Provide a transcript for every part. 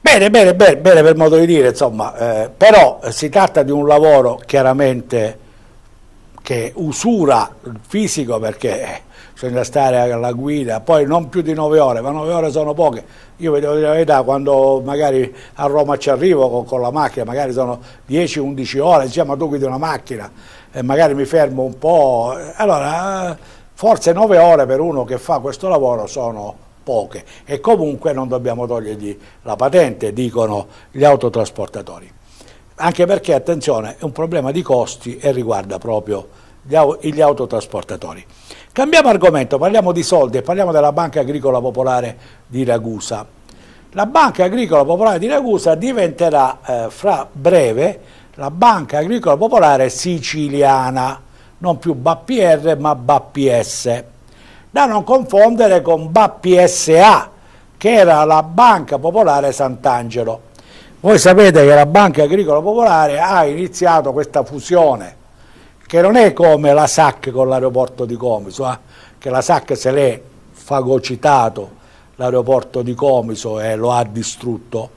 Bene, bene, bene, bene per modo di dire, insomma, eh, però eh, si tratta di un lavoro chiaramente che usura il fisico perché eh, bisogna stare alla guida, poi non più di 9 ore, ma 9 ore sono poche. Io vi devo dire la verità, quando magari a Roma ci arrivo con, con la macchina, magari sono 10-11 ore, diciamo ma tu guidi una macchina e magari mi fermo un po'. Eh, allora, forse 9 ore per uno che fa questo lavoro sono poche e comunque non dobbiamo togliergli la patente, dicono gli autotrasportatori. Anche perché, attenzione, è un problema di costi e riguarda proprio gli autotrasportatori. Cambiamo argomento, parliamo di soldi e parliamo della Banca Agricola Popolare di Ragusa. La Banca Agricola Popolare di Ragusa diventerà eh, fra breve la Banca Agricola Popolare Siciliana, non più BAPR ma BAPS da non confondere con BAPSA, che era la Banca Popolare Sant'Angelo. Voi sapete che la Banca Agricola Popolare ha iniziato questa fusione, che non è come la SAC con l'aeroporto di Comiso, eh? che la SAC se l'è fagocitato l'aeroporto di Comiso e lo ha distrutto.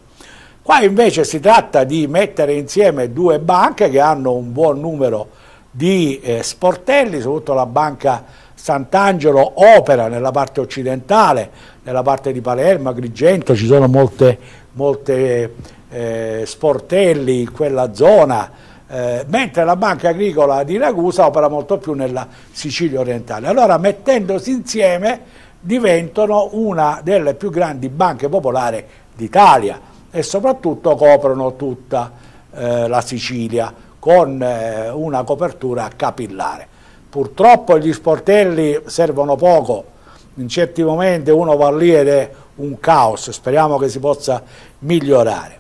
Qua invece si tratta di mettere insieme due banche che hanno un buon numero di eh, sportelli, soprattutto la banca Sant'Angelo opera nella parte occidentale, nella parte di Palermo, Agrigento, ci sono molte, molte eh, sportelli in quella zona, eh, mentre la banca agricola di Ragusa opera molto più nella Sicilia orientale. Allora mettendosi insieme diventano una delle più grandi banche popolari d'Italia e soprattutto coprono tutta eh, la Sicilia con eh, una copertura capillare. Purtroppo gli sportelli servono poco, in certi momenti uno va lì ed è un caos, speriamo che si possa migliorare.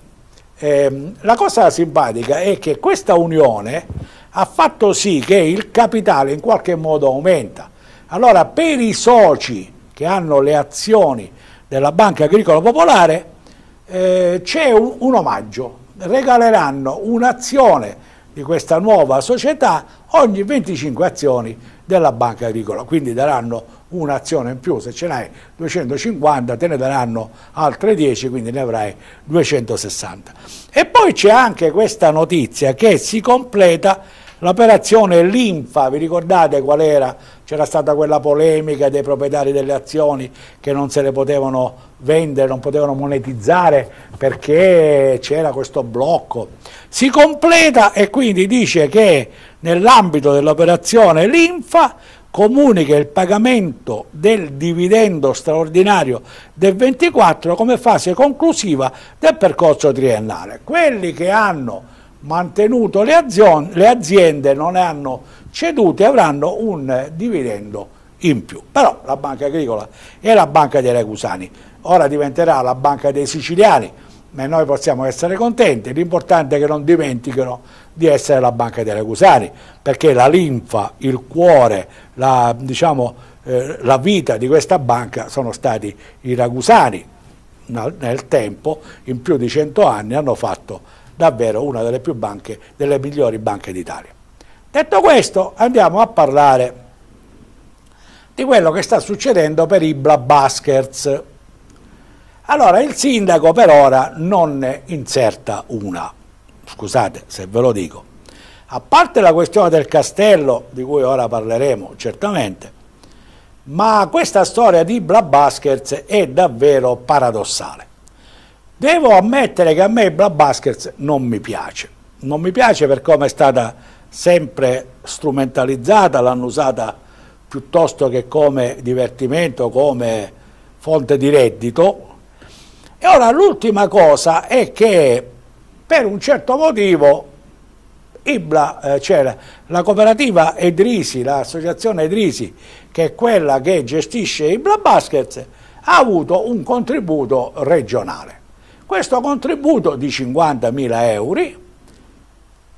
Eh, la cosa simpatica è che questa unione ha fatto sì che il capitale in qualche modo aumenta. Allora per i soci che hanno le azioni della Banca Agricola Popolare eh, c'è un, un omaggio, regaleranno un'azione di questa nuova società ogni 25 azioni della banca agricola, quindi daranno un'azione in più, se ce n'hai 250 te ne daranno altre 10, quindi ne avrai 260. E poi c'è anche questa notizia che si completa L'operazione Linfa, vi ricordate qual era? C'era stata quella polemica dei proprietari delle azioni che non se le potevano vendere, non potevano monetizzare perché c'era questo blocco. Si completa e quindi dice che nell'ambito dell'operazione Linfa comunica il pagamento del dividendo straordinario del 24 come fase conclusiva del percorso triennale. Quelli che hanno mantenuto le aziende, le aziende non ne hanno cedute, avranno un dividendo in più. Però la banca agricola è la banca dei Ragusani, ora diventerà la banca dei siciliani, ma noi possiamo essere contenti, l'importante è che non dimentichino di essere la banca dei Ragusani, perché la linfa, il cuore, la, diciamo, eh, la vita di questa banca sono stati i Ragusani. nel tempo, in più di 100 anni hanno fatto davvero una delle, più banche, delle migliori banche d'Italia. Detto questo, andiamo a parlare di quello che sta succedendo per i Blabaskers. Allora, il sindaco per ora non ne inserta una, scusate se ve lo dico. A parte la questione del castello, di cui ora parleremo certamente, ma questa storia di Blabaskers è davvero paradossale. Devo ammettere che a me il Blabaskers non mi piace, non mi piace per come è stata sempre strumentalizzata, l'hanno usata piuttosto che come divertimento, come fonte di reddito. E ora l'ultima cosa è che per un certo motivo Ibla eh, c'era la cooperativa Edrisi, l'associazione Edrisi, che è quella che gestisce Ibla Baskets, ha avuto un contributo regionale questo contributo di 50.000 euro.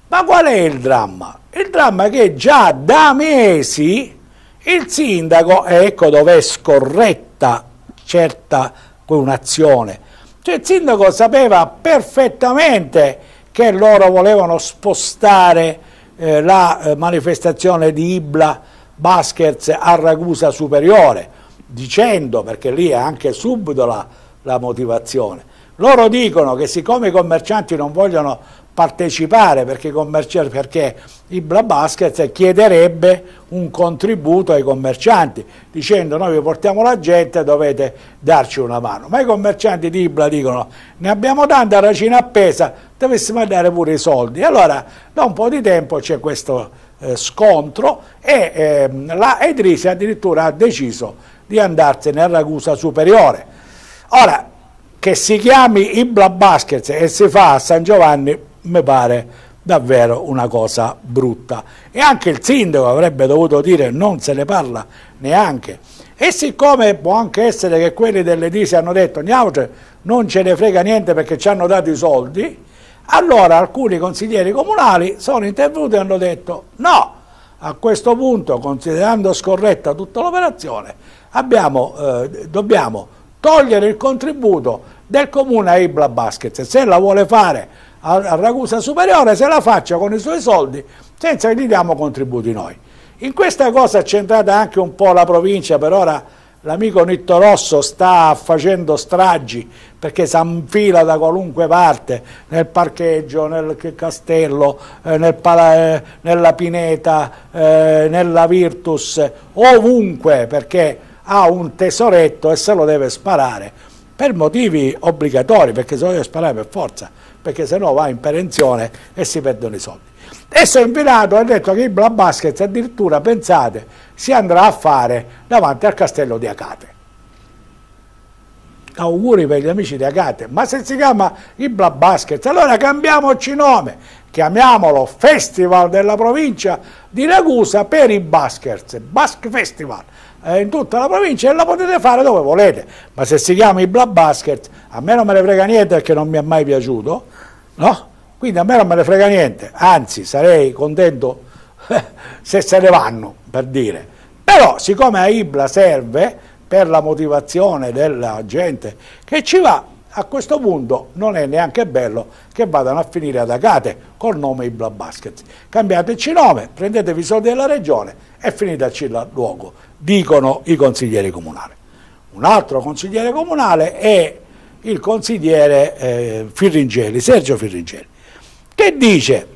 Ma qual è il dramma? Il dramma è che già da mesi il sindaco, ecco dove è scorretta certa un'azione, cioè il sindaco sapeva perfettamente che loro volevano spostare eh, la eh, manifestazione di Ibla Baskers a Ragusa Superiore, dicendo, perché lì è anche subito la, la motivazione, loro dicono che siccome i commercianti non vogliono partecipare perché, perché il Bla Basket eh, chiederebbe un contributo ai commercianti dicendo noi vi portiamo la gente dovete darci una mano ma i commercianti di Ibla dicono ne abbiamo tanta racina appesa dovessimo dare pure i soldi allora da un po' di tempo c'è questo eh, scontro e eh, la Edrisi addirittura ha deciso di andarsene a Ragusa Superiore ora che si chiami Ibla Basket e si fa a San Giovanni mi pare davvero una cosa brutta e anche il sindaco avrebbe dovuto dire non se ne parla neanche e siccome può anche essere che quelli delle dell'Edisi hanno detto Niauce non ce ne frega niente perché ci hanno dato i soldi allora alcuni consiglieri comunali sono intervenuti e hanno detto no a questo punto considerando scorretta tutta l'operazione eh, dobbiamo togliere il contributo del comune a Ibla Basket. Se la vuole fare a, Ragusa Superiore, se la faccia con i suoi soldi, senza che gli diamo contributi noi. In questa cosa è centrata anche un po' la provincia, per ora l'amico Nitto Rosso sta facendo stragi perché si infila da qualunque parte, nel parcheggio, nel castello, eh, nel pala, eh, nella pineta, eh, nella Virtus, ovunque, perché ha un tesoretto e se lo deve sparare per motivi obbligatori, perché se lo deve sparare per forza, perché se no va in perenzione e si perdono i soldi. E si è invitato, ha detto che il Bla Basket addirittura, pensate, si andrà a fare davanti al castello di Acate auguri per gli amici di Agate, ma se si chiama Ibla Basket, allora cambiamoci nome, chiamiamolo Festival della provincia di Ragusa per i Baskets, Basque Festival, eh, in tutta la provincia e la potete fare dove volete, ma se si chiama i Black Basket, a me non me ne frega niente perché non mi è mai piaciuto, no? Quindi a me non me ne frega niente, anzi sarei contento se se ne vanno, per dire. Però siccome a Ibla serve per la motivazione della gente che ci va, a questo punto non è neanche bello che vadano a finire ad Agate col nome Ibla Basket. Cambiateci nome, prendetevi i soldi della regione e finiteci il luogo, dicono i consiglieri comunali. Un altro consigliere comunale è il consigliere eh, Firringeli, Sergio Firringeli, che dice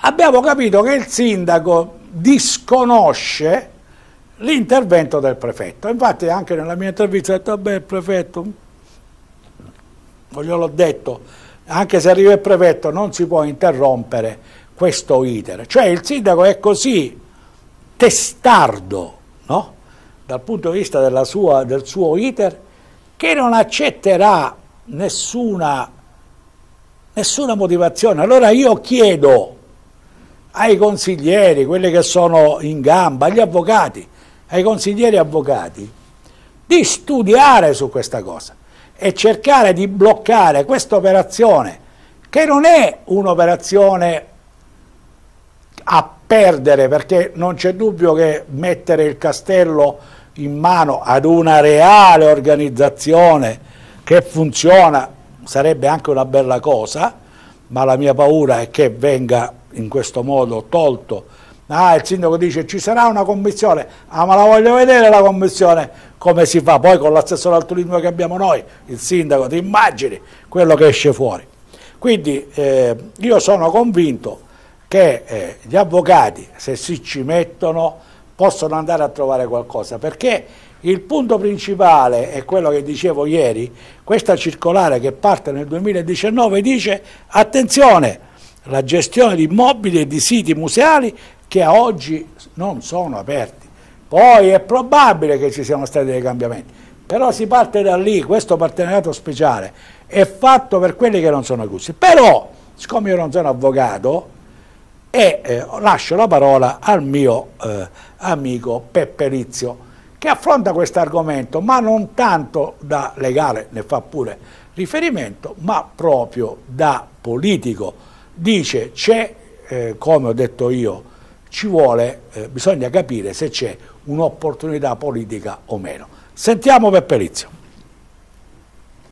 abbiamo capito che il sindaco disconosce l'intervento del prefetto. Infatti anche nella mia intervista ho detto, beh, il prefetto Ecco, ho detto, anche se arriva il prefetto non si può interrompere questo iter. Cioè il sindaco è così testardo no? dal punto di vista sua, del suo iter che non accetterà nessuna, nessuna motivazione. Allora io chiedo ai consiglieri, quelli che sono in gamba, agli avvocati, ai consiglieri avvocati, di studiare su questa cosa e cercare di bloccare questa operazione, che non è un'operazione a perdere, perché non c'è dubbio che mettere il castello in mano ad una reale organizzazione che funziona sarebbe anche una bella cosa, ma la mia paura è che venga in questo modo tolto Ah, il sindaco dice ci sarà una commissione, ah ma la voglio vedere la commissione come si fa, poi con l'assessore al turismo che abbiamo noi, il sindaco, ti immagini quello che esce fuori. Quindi eh, io sono convinto che eh, gli avvocati, se si ci mettono, possono andare a trovare qualcosa, perché il punto principale è quello che dicevo ieri, questa circolare che parte nel 2019 dice attenzione, la gestione di immobili e di siti museali che oggi non sono aperti. Poi è probabile che ci siano stati dei cambiamenti, però si parte da lì, questo partenariato speciale è fatto per quelli che non sono accusi. Però, siccome io non sono avvocato, e eh, lascio la parola al mio eh, amico Peppe Lizio, che affronta questo argomento, ma non tanto da legale, ne fa pure riferimento, ma proprio da politico. Dice c'è, eh, come ho detto io, ci vuole, eh, bisogna capire se c'è un'opportunità politica o meno. Sentiamo Pepperizio.